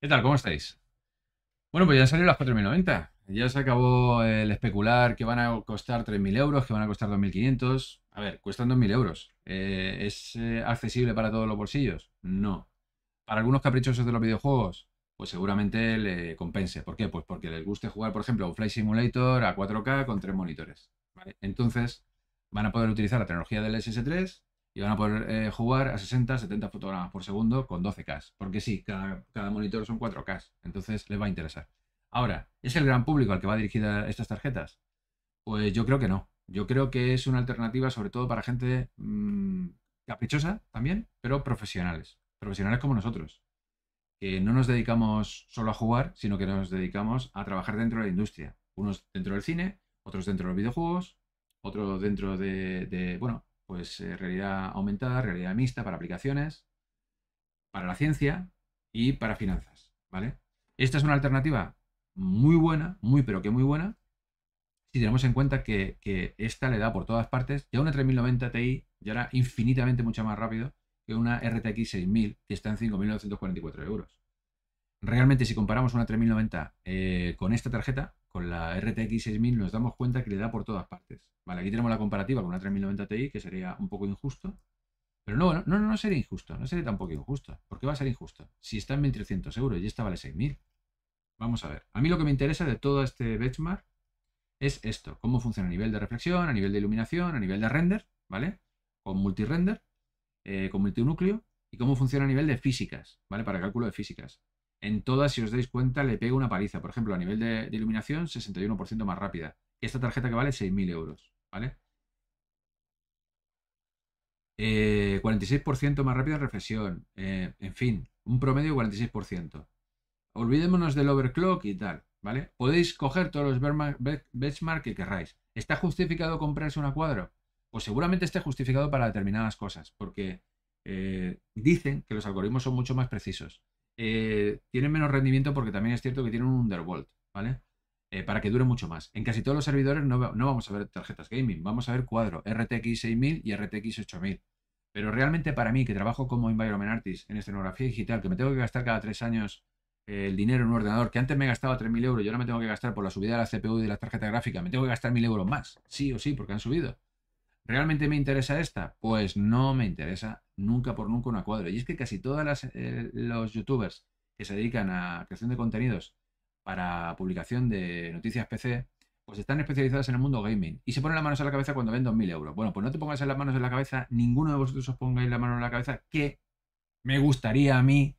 ¿Qué tal? ¿Cómo estáis? Bueno, pues ya han salido las 4.090. Ya se acabó el especular que van a costar 3.000 euros, que van a costar 2.500. A ver, cuestan 2.000 euros. Eh, ¿Es eh, accesible para todos los bolsillos? No. ¿Para algunos caprichosos de los videojuegos? Pues seguramente le compense. ¿Por qué? Pues porque les guste jugar, por ejemplo, un Flight Simulator a 4K con tres monitores. Entonces, van a poder utilizar la tecnología del SS3 y van a poder eh, jugar a 60, 70 fotogramas por segundo con 12K. Porque sí, cada, monitor son 4K. Entonces les va a interesar. Ahora, ¿es el gran público al que va dirigida estas tarjetas? Pues yo creo que no. Yo creo que es una alternativa sobre todo para gente mm, caprichosa también, pero profesionales. Profesionales como nosotros. Que no nos dedicamos solo a jugar, sino que nos dedicamos a trabajar dentro de la industria. Unos dentro del cine, otros dentro de los videojuegos, otros dentro de bueno, pues eh, realidad aumentada, realidad mixta para aplicaciones, para la ciencia y para finanzas, ¿vale? Esta es una alternativa muy buena, muy pero que muy buena, si tenemos en cuenta que, esta le da por todas partes, ya una 3090 Ti ya era infinitamente mucho más rápido que una RTX 6000 que está en 5.944 euros. Realmente si comparamos una 3090 eh, con esta tarjeta, con la RTX 6000 nos damos cuenta que le da por todas partes. Vale, aquí tenemos la comparativa con una 3090 Ti, que sería un poco injusto. Pero no, no, no, sería injusto, no sería tampoco injusto. ¿Por qué va a ser injusto? Si está en 1.300 euros y esta vale 6.000. Vamos a ver. A mí lo que me interesa de todo este benchmark es esto. Cómo funciona a nivel de reflexión, a nivel de iluminación, a nivel de render, ¿vale? Con multi-render, eh, con multinúcleo. Y cómo funciona a nivel de físicas, ¿vale? Para cálculo de físicas. En todas, si os dais cuenta, le pega una paliza. Por ejemplo, a nivel de, iluminación, 61% más rápida. Esta tarjeta que vale 6.000 euros, ¿vale? 46% eh, más rápida en reflexión. Eh, en fin, un promedio de 46%. Olvidémonos del overclock y tal, ¿vale? Podéis coger todos los benchmark que querráis. ¿Está justificado comprarse una cuadro? Pues seguramente esté justificado para determinadas cosas, porque eh, dicen que los algoritmos son mucho más precisos. Eh, tienen menos rendimiento porque también es cierto que tienen un undervolt, ¿vale? Eh, para que dure mucho más. En casi todos los servidores no, vamos a ver tarjetas gaming, vamos a ver cuadro RTX 6000 y RTX 8000. Pero realmente para mí, que trabajo como environment artist en escenografía digital, que me tengo que gastar cada tres años eh, el dinero en un ordenador, que antes me gastaba 3.000 euros y ahora me tengo que gastar por la subida de la CPU y de la tarjeta gráfica, me tengo que gastar 1.000 euros más, sí o sí, porque han subido. ¿Realmente me interesa esta? Pues no me interesa nunca por nunca una cuadra. Y es que casi todos eh, los youtubers que se dedican a creación de contenidos para publicación de noticias PC, pues están especializados en el mundo gaming y se ponen las manos a la cabeza cuando ven 2.000 euros. Bueno, pues no te pongas las manos en la cabeza, ninguno de vosotros os pongáis la mano en la cabeza, que me gustaría a mí,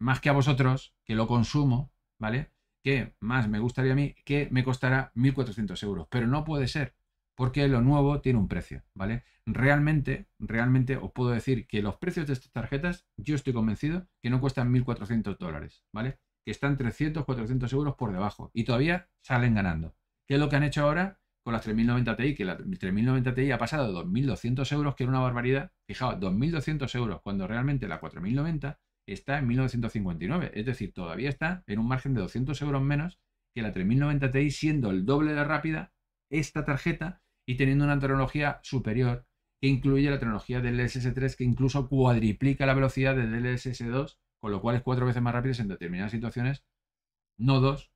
más que a vosotros, que lo consumo, ¿vale? Que más me gustaría a mí, que me costará 1.400 euros. Pero no puede ser, porque lo nuevo tiene un precio, ¿vale? Realmente, realmente os puedo decir que los precios de estas tarjetas, yo estoy convencido que no cuestan 1.400 dólares, ¿vale? Que están 300, 400 euros por debajo y todavía salen ganando. ¿Qué es lo que han hecho ahora con las 3090 Ti? Que la 3090 Ti ha pasado de 2.200 euros, que era una barbaridad. Fijaos, 2.200 euros, cuando realmente la 4090 está en 1959. Es decir, todavía está en un margen de 200 euros menos que la 3090 Ti, siendo el doble de rápida, esta tarjeta y teniendo una tecnología superior que incluye la tecnología del ss 3 que incluso cuadriplica la velocidad del DLSS2, con lo cual es cuatro veces más rápido en determinadas situaciones, no dos,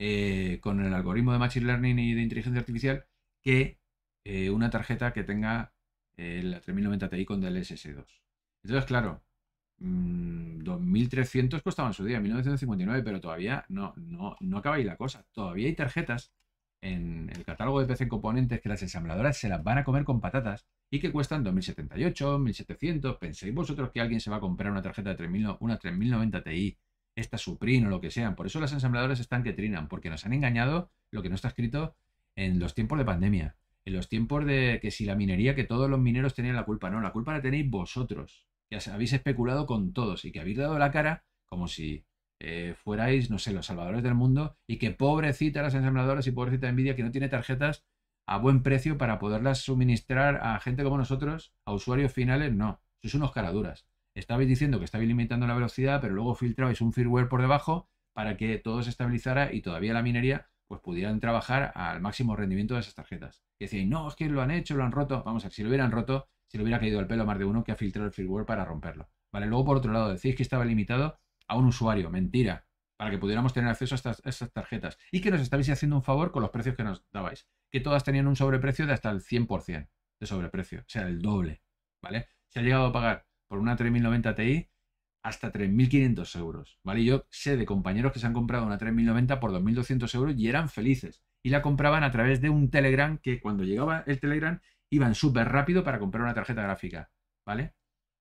eh, con el algoritmo de Machine Learning y de inteligencia artificial que eh, una tarjeta que tenga eh, la 3090 Ti con del DLSS2. Entonces, claro, 2300 mm, costaban su día, 1959, pero todavía no, no, no acaba ahí la cosa. Todavía hay tarjetas en el algo de PC componentes que las ensambladoras se las van a comer con patatas y que cuestan 2078, 1700. ¿Penséis vosotros que alguien se va a comprar una tarjeta de 3000, una 3090 Ti, esta Supreme o lo que sean? Por eso las ensambladoras están que trinan, porque nos han engañado lo que no está escrito en los tiempos de pandemia, en los tiempos de que si la minería, que todos los mineros tenían la culpa. No, la culpa la tenéis vosotros, que habéis especulado con todos y que habéis dado la cara como si eh, fuerais, no sé, los salvadores del mundo y que pobrecita las ensambladoras y pobrecita envidia que no tiene tarjetas a buen precio para poderlas suministrar a gente como nosotros, a usuarios finales, no. Sois unos caraduras. Estabais diciendo que estabais limitando la velocidad, pero luego filtrabais un firmware por debajo para que todo se estabilizara y todavía la minería pues pudieran trabajar al máximo rendimiento de esas tarjetas. que no, es que lo han hecho, lo han roto. Vamos a ver, si lo hubieran roto, si le hubiera caído el pelo a más de uno que ha filtrado el firmware para romperlo. Vale, luego por otro lado decís que estaba limitado a un usuario, mentira, para que pudiéramos tener acceso a estas, tarjetas y que nos estabais haciendo un favor con los precios que nos dabais, que todas tenían un sobreprecio de hasta el 100% de sobreprecio, o sea, el doble, ¿vale? Se ha llegado a pagar por una 3090 Ti hasta 3.500 euros, ¿vale? Yo sé de compañeros que se han comprado una 3090 por 2.200 euros y eran felices. Y la compraban a través de un Telegram que cuando llegaba el Telegram iban súper rápido para comprar una tarjeta gráfica, ¿vale?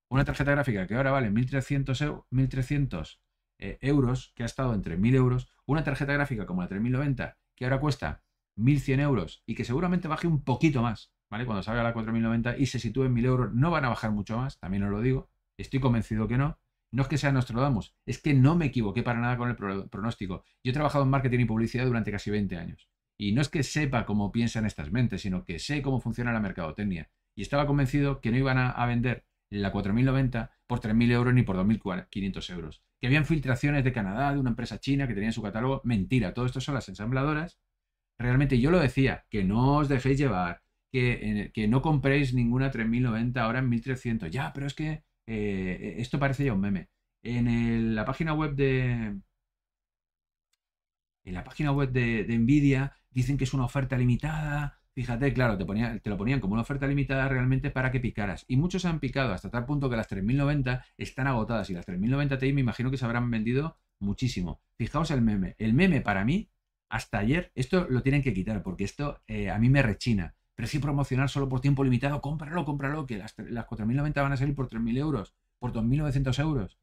una tarjeta gráfica que ahora vale 1.300, eh, euros, que ha estado entre 1.000 euros, una tarjeta gráfica como la 3090, que ahora cuesta 1.100 euros y que seguramente baje un poquito más, ¿vale? Cuando salga la 4090 y se sitúe en 1.000 euros, no van a bajar mucho más, también os lo digo, estoy convencido que no. No es que sea Nostradamus, es que no me equivoqué para nada con el pronóstico. Yo he trabajado en marketing y publicidad durante casi 20 años. Y no es que sepa cómo piensan estas mentes, sino que sé cómo funciona la mercadotecnia. Y estaba convencido que no iban a vender la 4090 por 3.000 euros ni por 2.500 euros. Que habían filtraciones de Canadá, de una empresa china que tenía en su catálogo. Mentira, todo esto son las ensambladoras. Realmente yo lo decía, que no os dejéis llevar, que, eh, no compréis ninguna 3090 ahora en 1300. Ya, pero es que eh, esto parece ya un meme. En la página web de. En la página web de Nvidia dicen que es una oferta limitada, Fíjate, claro, te, te lo ponían como una oferta limitada realmente para que picaras. Y muchos han picado hasta tal punto que las 3090 están agotadas. Y las 3090 Ti me imagino que se habrán vendido muchísimo. Fijaos el meme. El meme para mí, hasta ayer, esto lo tienen que quitar porque esto eh, a mí me rechina. Pero si promocionar solo por tiempo limitado, cómpralo, cómpralo, que las, 4090 van a salir por 3.000 euros, por 2.900 euros.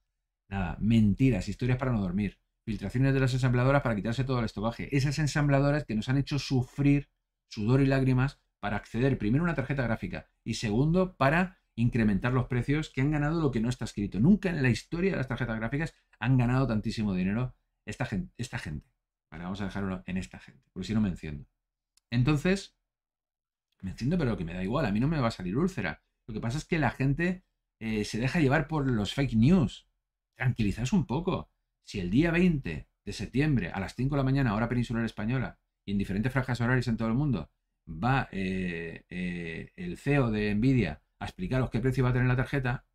Nada, mentiras, historias para no dormir. Filtraciones de las ensambladoras para quitarse todo el estobaje. Esas ensambladoras que nos han hecho sufrir sudor y lágrimas para acceder primero a una tarjeta gráfica y segundo para incrementar los precios que han ganado lo que no está escrito. Nunca en la historia de las tarjetas gráficas han ganado tantísimo dinero esta gente. Esta gente. vamos a dejarlo en esta gente, por si no me enciendo. Entonces, me enciendo, pero que me da igual, a mí no me va a salir úlcera. Lo que pasa es que la gente eh, se deja llevar por los fake news. tranquilizas un poco. Si el día 20 de septiembre a las 5 de la mañana, hora peninsular española, en diferentes franjas horarias en todo el mundo, va eh, eh, el CEO de Nvidia a explicaros qué precio va a tener la tarjeta,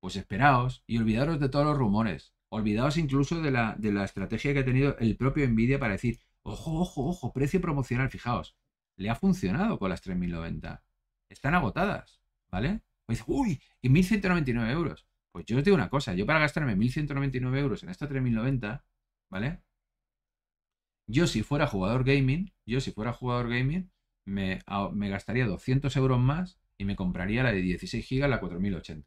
pues esperaos y olvidaros de todos los rumores. Olvidaos incluso de la, de la estrategia que ha tenido el propio Nvidia para decir, ojo, ojo, ojo, precio promocional, fijaos, le ha funcionado con las 3090. Están agotadas, ¿vale? Pues, uy, y 1199 euros. Pues yo os digo una cosa, yo para gastarme 1199 euros en esta 3090, ¿vale? Yo si fuera jugador gaming, yo si fuera jugador gaming, me, gastaría 200 euros más y me compraría la de 16 GB, la 4080.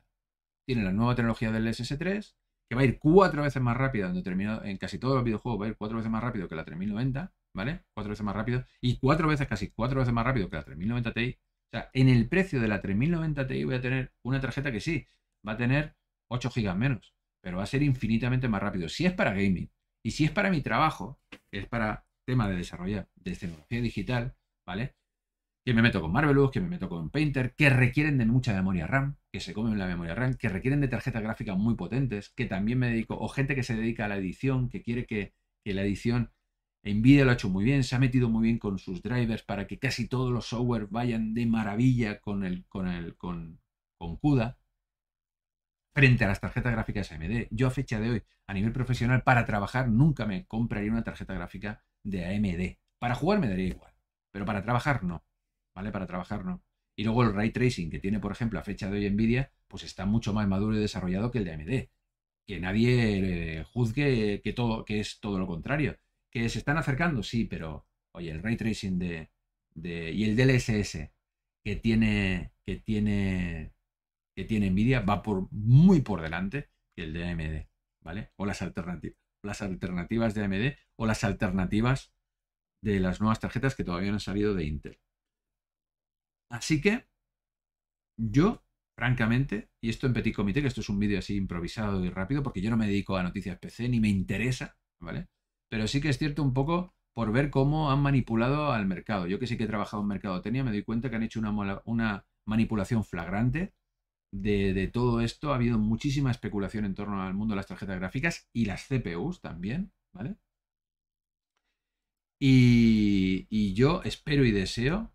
Tiene la nueva tecnología del SS3, que va a ir cuatro veces más rápido en, determinado, en casi todos los videojuegos va a ir cuatro veces más rápido que la 3090, ¿vale? Cuatro veces más rápido y cuatro veces, casi cuatro veces más rápido que la 3090 Ti. O sea, en el precio de la 3090 Ti voy a tener una tarjeta que sí, va a tener 8 GB menos, pero va a ser infinitamente más rápido. Si es para gaming, y si es para mi trabajo, es para tema de desarrollar de tecnología digital, ¿vale? Que me meto con Marvelous, que me meto con Painter, que requieren de mucha memoria RAM, que se comen la memoria RAM, que requieren de tarjetas gráficas muy potentes, que también me dedico, o gente que se dedica a la edición, que quiere que, la edición Nvidia lo ha hecho muy bien, se ha metido muy bien con sus drivers para que casi todos los software vayan de maravilla con el, con el, con, con CUDA, frente a las tarjetas gráficas AMD. Yo a fecha de hoy, a nivel profesional, para trabajar nunca me compraría una tarjeta gráfica de AMD. Para jugar me daría igual, pero para trabajar no, ¿vale? Para trabajar no. Y luego el ray tracing que tiene, por ejemplo, a fecha de hoy Nvidia, pues está mucho más maduro y desarrollado que el de AMD. Que nadie juzgue que, todo, que es todo lo contrario. Que se están acercando, sí, pero oye, el ray tracing de, y el DLSS que tiene que tiene que tiene Nvidia va por muy por delante que el de AMD, ¿vale? O las alternativas, las alternativas de AMD o las alternativas de las nuevas tarjetas que todavía no han salido de Intel. Así que yo, francamente, y esto en Petit Comité, que esto es un vídeo así improvisado y rápido, porque yo no me dedico a noticias PC ni me interesa, ¿vale? Pero sí que es cierto un poco por ver cómo han manipulado al mercado. Yo que sí que he trabajado en mercado tenia, me doy cuenta que han hecho una manipulación flagrante de, todo esto ha habido muchísima especulación en torno al mundo de las tarjetas gráficas y las CPUs también, ¿vale? Y, yo espero y deseo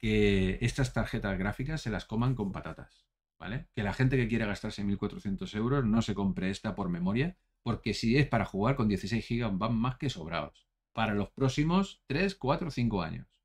que estas tarjetas gráficas se las coman con patatas, ¿vale? Que la gente que quiere gastarse 1.400 euros no se compre esta por memoria, porque si es para jugar con 16 GB van más que sobrados para los próximos 3, 4, 5 años.